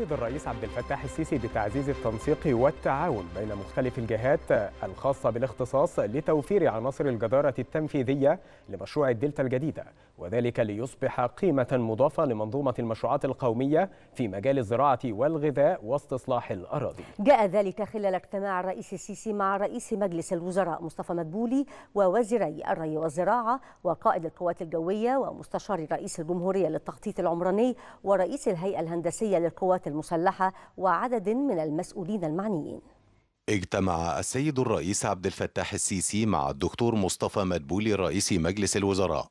يريد الرئيس عبد الفتاح السيسي بتعزيز التنسيق والتعاون بين مختلف الجهات الخاصة بالاختصاص لتوفير عناصر الجدارة التنفيذية لمشروع الدلتا الجديدة وذلك ليصبح قيمة مضافة لمنظومة المشروعات القومية في مجال الزراعة والغذاء واستصلاح الأراضي جاء ذلك خلال اجتماع الرئيس السيسي مع رئيس مجلس الوزراء مصطفى مدبولي ووزيري الري والزراعة وقائد القوات الجوية ومستشار رئيس الجمهورية للتخطيط العمراني ورئيس الهيئة الهندسية للقوات المسلحة وعدد من المسؤولين المعنيين اجتمع السيد الرئيس عبد الفتاح السيسي مع الدكتور مصطفى مدبولي رئيس مجلس الوزراء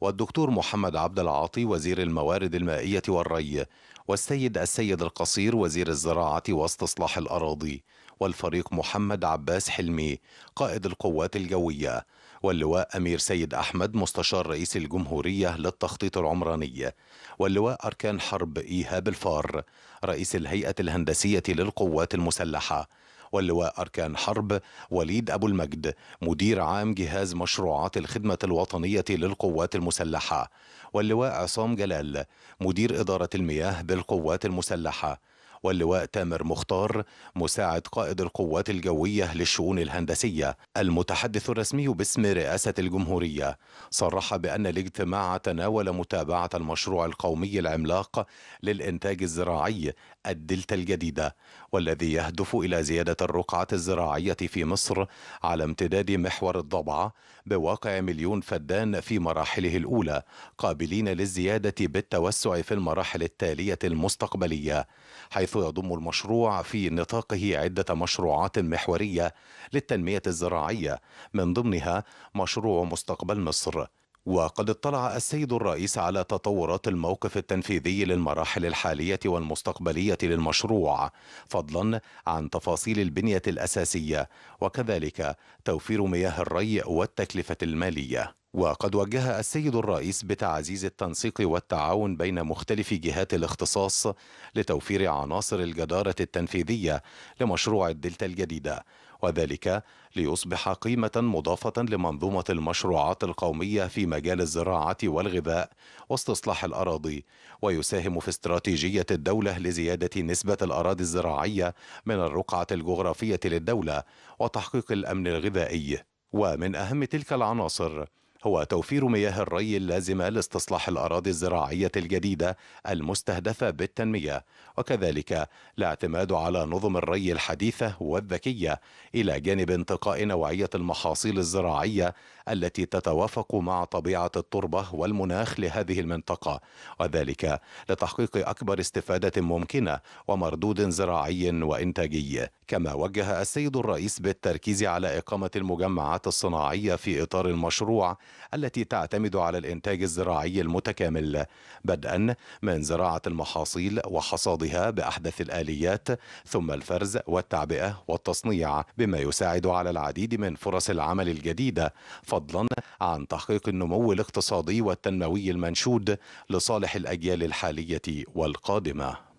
والدكتور محمد عبد العاطي وزير الموارد المائية والري والسيد السيد القصير وزير الزراعة واستصلاح الأراضي والفريق محمد عباس حلمي قائد القوات الجوية واللواء أمير سيد أحمد مستشار رئيس الجمهورية للتخطيط العمراني واللواء أركان حرب إيهاب الفار رئيس الهيئة الهندسية للقوات المسلحة واللواء أركان حرب وليد أبو المجد مدير عام جهاز مشروعات الخدمة الوطنية للقوات المسلحة واللواء عصام جلال مدير إدارة المياه بالقوات المسلحة واللواء تامر مختار مساعد قائد القوات الجوية للشؤون الهندسية المتحدث الرسمي باسم رئاسة الجمهورية صرح بأن الاجتماع تناول متابعة المشروع القومي العملاق للإنتاج الزراعي الدلتا الجديدة والذي يهدف إلى زيادة الرقعة الزراعية في مصر على امتداد محور الضبعة بواقع مليون فدان في مراحله الأولى قابلين للزيادة بالتوسع في المراحل التالية المستقبلية حيث حيث يضم المشروع في نطاقه عدة مشروعات محورية للتنمية الزراعية من ضمنها مشروع مستقبل مصر وقد اطلع السيد الرئيس على تطورات الموقف التنفيذي للمراحل الحالية والمستقبلية للمشروع فضلا عن تفاصيل البنية الأساسية وكذلك توفير مياه الري والتكلفة المالية وقد وجه السيد الرئيس بتعزيز التنسيق والتعاون بين مختلف جهات الاختصاص لتوفير عناصر الجدارة التنفيذية لمشروع الدلتا الجديدة وذلك ليصبح قيمة مضافة لمنظومة المشروعات القومية في مجال الزراعة والغذاء واستصلاح الأراضي ويساهم في استراتيجية الدولة لزيادة نسبة الأراضي الزراعية من الرقعة الجغرافية للدولة وتحقيق الأمن الغذائي ومن أهم تلك العناصر هو توفير مياه الري اللازمة لاستصلاح الأراضي الزراعية الجديدة المستهدفة بالتنمية وكذلك الاعتماد على نظم الري الحديثة والذكية إلى جانب انتقاء نوعية المحاصيل الزراعية التي تتوافق مع طبيعة التربة والمناخ لهذه المنطقة وذلك لتحقيق أكبر استفادة ممكنة ومردود زراعي وإنتاجي كما وجه السيد الرئيس بالتركيز على إقامة المجمعات الصناعية في إطار المشروع التي تعتمد على الإنتاج الزراعي المتكامل بدءا من زراعة المحاصيل وحصادها بأحدث الآليات ثم الفرز والتعبئة والتصنيع بما يساعد على العديد من فرص العمل الجديدة فضلا عن تحقيق النمو الاقتصادي والتنموي المنشود لصالح الأجيال الحالية والقادمة